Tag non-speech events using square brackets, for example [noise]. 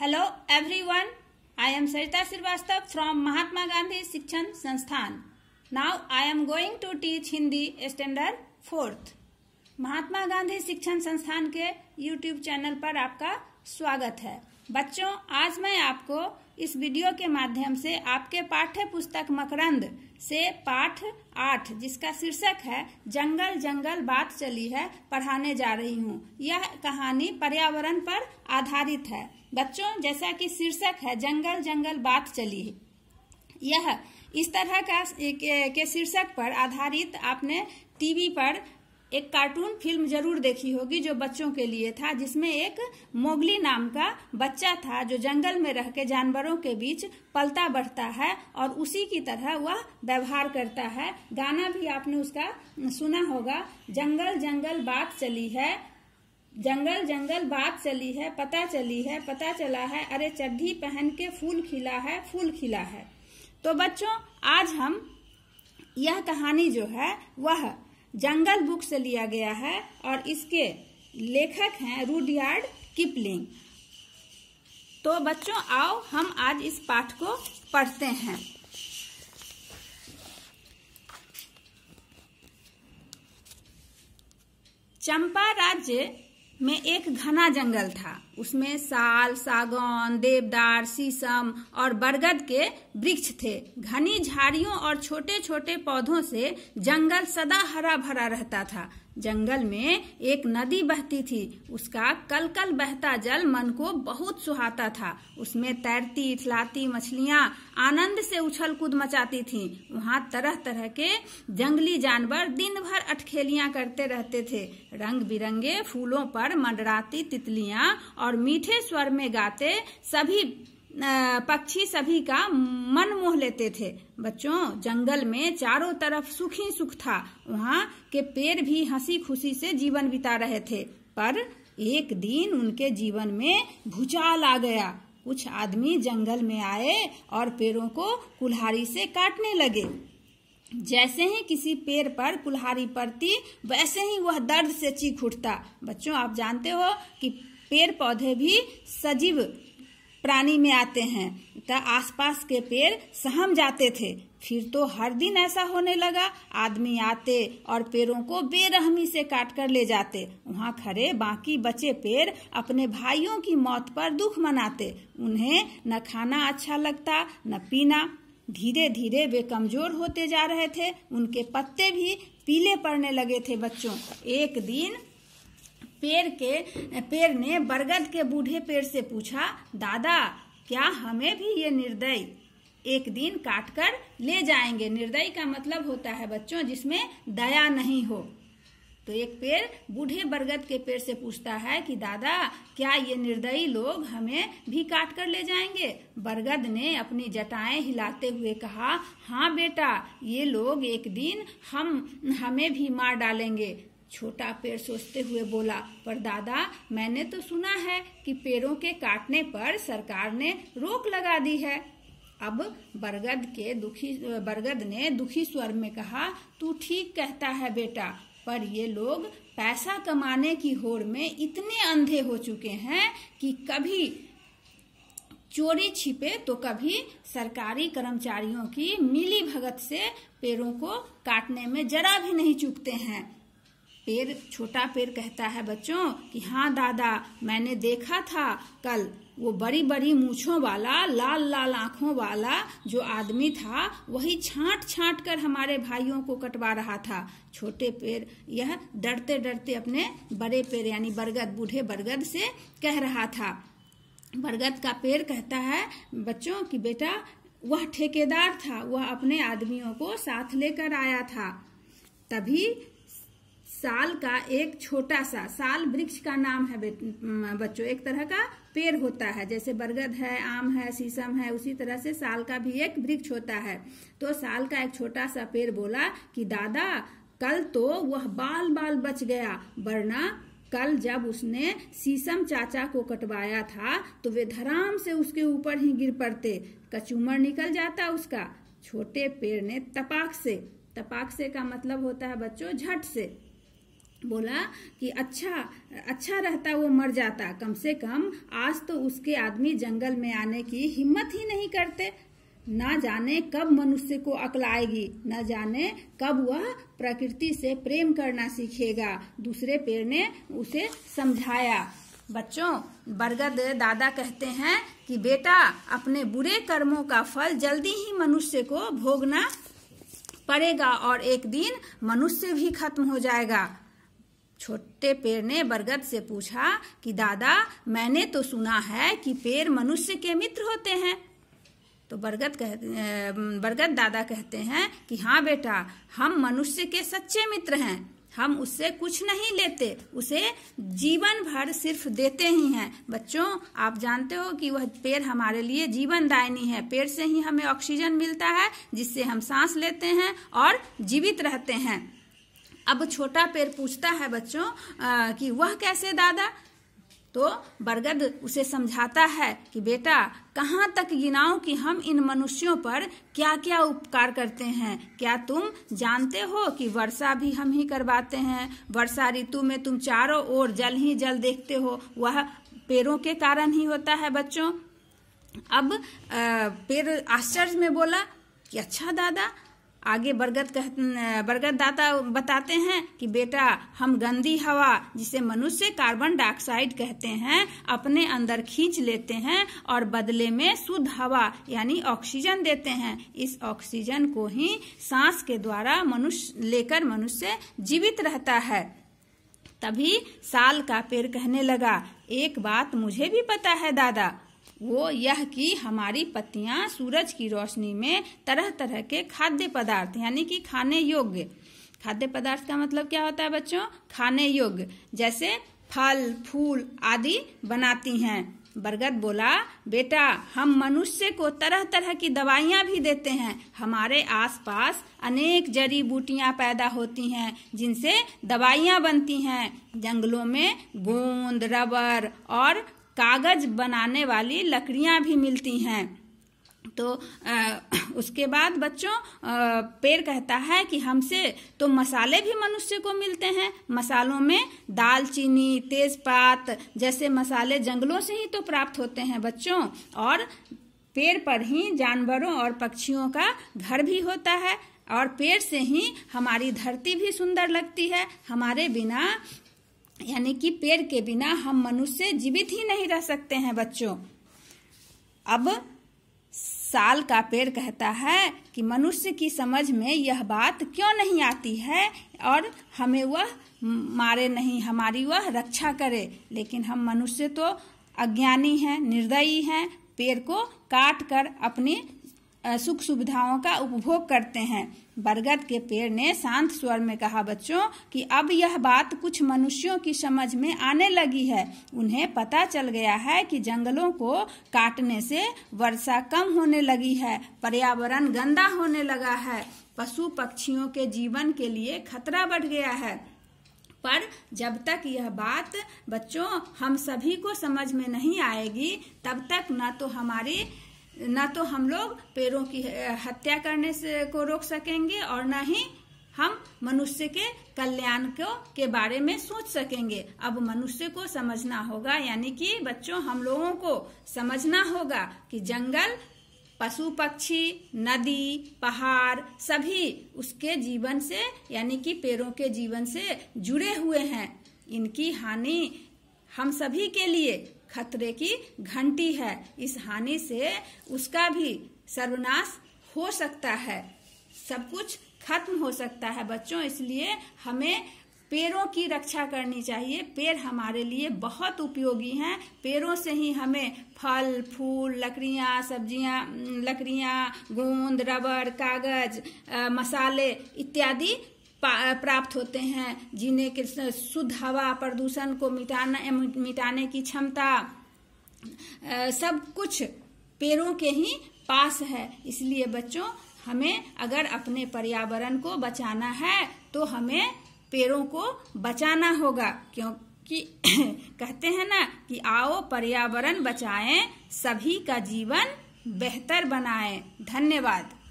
Hello everyone I am Sarita Shrivastava from Mahatma Gandhi Shikshan Sansthan now I am going to teach Hindi standard fourth Mahatma Gandhi Shikshan Sansthan के YouTube channel पर आपका स्वागत है बच्चों आज मैं आपको इस वीडियो के माध्यम से आपके पाठ्य पुस्तक मकरंद से पाठ आठ जिसका शीर्षक है जंगल जंगल बात चली है पढ़ाने जा रही हूँ यह कहानी पर्यावरण पर आधारित है बच्चों जैसा कि शीर्षक है जंगल जंगल बात चली है यह इस तरह का के शीर्षक पर आधारित आपने टीवी पर एक कार्टून फिल्म जरूर देखी होगी जो बच्चों के लिए था जिसमें एक मोगली नाम का बच्चा था जो जंगल में रह के जानवरों के बीच पलता बढ़ता है और उसी की तरह वह व्यवहार करता है गाना भी आपने उसका सुना होगा जंगल जंगल बात चली है जंगल जंगल बात चली है पता चली है पता चला है अरे चड्ढी पहन के फूल खिला है फूल खिला है तो बच्चों आज हम यह कहानी जो है वह जंगल बुक से लिया गया है और इसके लेखक हैं रूडयार्ड किपलिंग तो बच्चों आओ हम आज इस पाठ को पढ़ते हैं चंपा राज्य में एक घना जंगल था उसमें साल सागौन देवदार सीसम और बरगद के वृक्ष थे घनी झाड़ियों और छोटे छोटे पौधों से जंगल सदा हरा भरा रहता था जंगल में एक नदी बहती थी उसका कल कल बहता जल मन को बहुत सुहाता था उसमें तैरती इथलाती मछलियाँ आनंद से उछल कूद मचाती थीं। वहाँ तरह तरह के जंगली जानवर दिन भर अटखेलियां करते रहते थे रंग बिरंगे फूलों पर मंडराती तितलियाँ और मीठे स्वर में गाते सभी पक्षी सभी का मन मोह लेते थे बच्चों जंगल में चारों तरफ सुखी सुख था वहाँ के पेड़ भी हंसी खुशी से जीवन बिता रहे थे पर एक दिन उनके जीवन में भूचाल आ गया कुछ आदमी जंगल में आए और पेड़ों को कुल्हाड़ी से काटने लगे जैसे ही किसी पेड़ पर कुल्हाड़ी पड़ती वैसे ही वह दर्द से चीख उठता बच्चों आप जानते हो कि पेड़ पौधे भी सजीव प्राणी में आते हैं तो आसपास के पेड़ सहम जाते थे फिर तो हर दिन ऐसा होने लगा आदमी आते और पेड़ों को बेरहमी से काट कर ले जाते वहाँ खड़े बाकी बचे पेड़ अपने भाइयों की मौत पर दुख मनाते उन्हें न खाना अच्छा लगता न पीना धीरे धीरे वे कमजोर होते जा रहे थे उनके पत्ते भी पीले पड़ने लगे थे बच्चों एक दिन पेड़ के पेड़ ने बरगद के बूढ़े पेड़ से पूछा दादा क्या हमें भी ये निर्दय एक दिन काटकर ले जाएंगे निर्दयी का मतलब होता है बच्चों जिसमें दया नहीं हो तो एक पेड़ बूढ़े बरगद के पेड़ से पूछता है कि दादा क्या ये निर्दयी लोग हमें भी काट कर ले जाएंगे बरगद ने अपनी जटाएं हिलाते हुए कहा हाँ बेटा ये लोग एक दिन हम हमें भी मार डालेंगे छोटा पेड़ सोचते हुए बोला पर दादा मैंने तो सुना है कि पेड़ों के काटने पर सरकार ने रोक लगा दी है अब बरगद के दुखी बरगद ने दुखी स्वर में कहा तू ठीक कहता है बेटा पर ये लोग पैसा कमाने की होड़ में इतने अंधे हो चुके हैं कि कभी चोरी छिपे तो कभी सरकारी कर्मचारियों की मिली भगत से पेड़ों को काटने में जरा भी नहीं चुकते हैं पेड़ छोटा पेड़ कहता है बच्चों कि हाँ दादा मैंने देखा था कल वो बड़ी बड़ी मूछों वाला लाल लाल आंखों वाला जो आदमी था वही छांट छांट कर हमारे भाइयों को कटवा रहा था छोटे पेड़ यह डरते डरते अपने बड़े पेड़ यानी बरगद बूढ़े बरगद से कह रहा था बरगद का पेड़ कहता है बच्चों कि बेटा वह ठेकेदार था वह अपने आदमियों को साथ लेकर आया था तभी साल का एक छोटा सा साल वृक्ष का नाम है बच्चों एक तरह का पेड़ होता है जैसे बरगद है आम है शीशम है उसी तरह से साल का भी एक वृक्ष होता है तो साल का एक छोटा सा पेड़ बोला कि दादा कल तो वह बाल बाल बच गया वरना कल जब उसने शीशम चाचा को कटवाया था तो वे धराम से उसके ऊपर ही गिर पड़ते कचूमर निकल जाता उसका छोटे पेड़ ने तपाक से तपाक से का मतलब होता है बच्चों झट से बोला कि अच्छा अच्छा रहता वो मर जाता कम से कम आज तो उसके आदमी जंगल में आने की हिम्मत ही नहीं करते ना जाने कब मनुष्य को अकल आएगी न जाने कब वह प्रकृति से प्रेम करना सीखेगा दूसरे पेड़ ने उसे समझाया बच्चों बरगद दादा कहते हैं कि बेटा अपने बुरे कर्मों का फल जल्दी ही मनुष्य को भोगना पड़ेगा और एक दिन मनुष्य भी खत्म हो जाएगा छोटे पेड़ ने बरगद से पूछा कि दादा मैंने तो सुना है कि पेड़ मनुष्य के मित्र होते हैं तो बरगद कह बरगद दादा कहते हैं कि हाँ बेटा हम मनुष्य के सच्चे मित्र हैं हम उससे कुछ नहीं लेते उसे जीवन भर सिर्फ देते ही हैं बच्चों आप जानते हो कि वह पेड़ हमारे लिए दायनी है पेड़ से ही हमें ऑक्सीजन मिलता है जिससे हम सांस लेते हैं और जीवित रहते हैं अब छोटा पेड़ पूछता है बच्चों आ, कि वह कैसे दादा तो बरगद उसे समझाता है कि बेटा कहाँ तक गिनाओ कि हम इन मनुष्यों पर क्या क्या उपकार करते हैं क्या तुम जानते हो कि वर्षा भी हम ही करवाते हैं वर्षा ऋतु में तुम चारों ओर जल ही जल देखते हो वह पेड़ों के कारण ही होता है बच्चों अब पेड़ आश्चर्य में बोला कि अच्छा दादा आगे बरगद कह बरगद दाता बताते हैं कि बेटा हम गंदी हवा जिसे मनुष्य कार्बन डाइऑक्साइड कहते हैं अपने अंदर खींच लेते हैं और बदले में शुद्ध हवा यानी ऑक्सीजन देते हैं इस ऑक्सीजन को ही सांस के द्वारा मनुष्य लेकर मनुष्य जीवित रहता है तभी साल का पेड़ कहने लगा एक बात मुझे भी पता है दादा वो यह कि हमारी पत्तियां सूरज की रोशनी में तरह तरह के खाद्य पदार्थ यानी कि खाने योग्य खाद्य पदार्थ का मतलब क्या होता है बच्चों खाने योग्य जैसे फल फूल आदि बनाती हैं बरगद बोला बेटा हम मनुष्य को तरह तरह की दवाइयाँ भी देते हैं हमारे आसपास अनेक जड़ी बूटियाँ पैदा होती हैं जिनसे दवाइयाँ बनती हैं जंगलों में गोंद रबर और कागज बनाने वाली लकड़ियां भी मिलती हैं तो आ, उसके बाद बच्चों पेड़ कहता है कि हमसे तो मसाले भी मनुष्य को मिलते हैं मसालों में दालचीनी तेजपात जैसे मसाले जंगलों से ही तो प्राप्त होते हैं बच्चों और पेड़ पर ही जानवरों और पक्षियों का घर भी होता है और पेड़ से ही हमारी धरती भी सुंदर लगती है हमारे बिना यानी कि पेड़ के बिना हम मनुष्य जीवित ही नहीं रह सकते हैं बच्चों अब साल का पेड़ कहता है कि मनुष्य की समझ में यह बात क्यों नहीं आती है और हमें वह मारे नहीं हमारी वह रक्षा करे लेकिन हम मनुष्य तो अज्ञानी हैं निर्दयी हैं पेड़ को काट कर अपनी सुख सुविधाओं का उपभोग करते हैं बरगद के पेड़ ने शांत स्वर में कहा बच्चों कि अब यह बात कुछ मनुष्यों की समझ में आने लगी है उन्हें पता चल गया है कि जंगलों को काटने से वर्षा कम होने लगी है पर्यावरण गंदा होने लगा है पशु पक्षियों के जीवन के लिए खतरा बढ़ गया है पर जब तक यह बात बच्चों हम सभी को समझ में नहीं आएगी तब तक न तो हमारी ना तो हम लोग पेड़ों की हत्या करने से को रोक सकेंगे और ना ही हम मनुष्य के कल्याण को के बारे में सोच सकेंगे अब मनुष्य को समझना होगा यानी कि बच्चों हम लोगों को समझना होगा कि जंगल पशु पक्षी नदी पहाड़ सभी उसके जीवन से यानी कि पेड़ों के जीवन से जुड़े हुए हैं इनकी हानि हम सभी के लिए खतरे की घंटी है इस हानि से उसका भी सर्वनाश हो सकता है सब कुछ खत्म हो सकता है बच्चों इसलिए हमें पेड़ों की रक्षा करनी चाहिए पेड़ हमारे लिए बहुत उपयोगी हैं पेड़ों से ही हमें फल फूल लकड़ियाँ सब्जियाँ लकड़ियाँ गोंद रबर कागज आ, मसाले इत्यादि प्राप्त होते हैं जीने के शुद्ध हवा प्रदूषण को मिटाना मिटाने की क्षमता सब कुछ पेड़ों के ही पास है इसलिए बच्चों हमें अगर अपने पर्यावरण को बचाना है तो हमें पेड़ों को बचाना होगा क्योंकि [clears throat] कहते हैं ना कि आओ पर्यावरण बचाएं सभी का जीवन बेहतर बनाएं धन्यवाद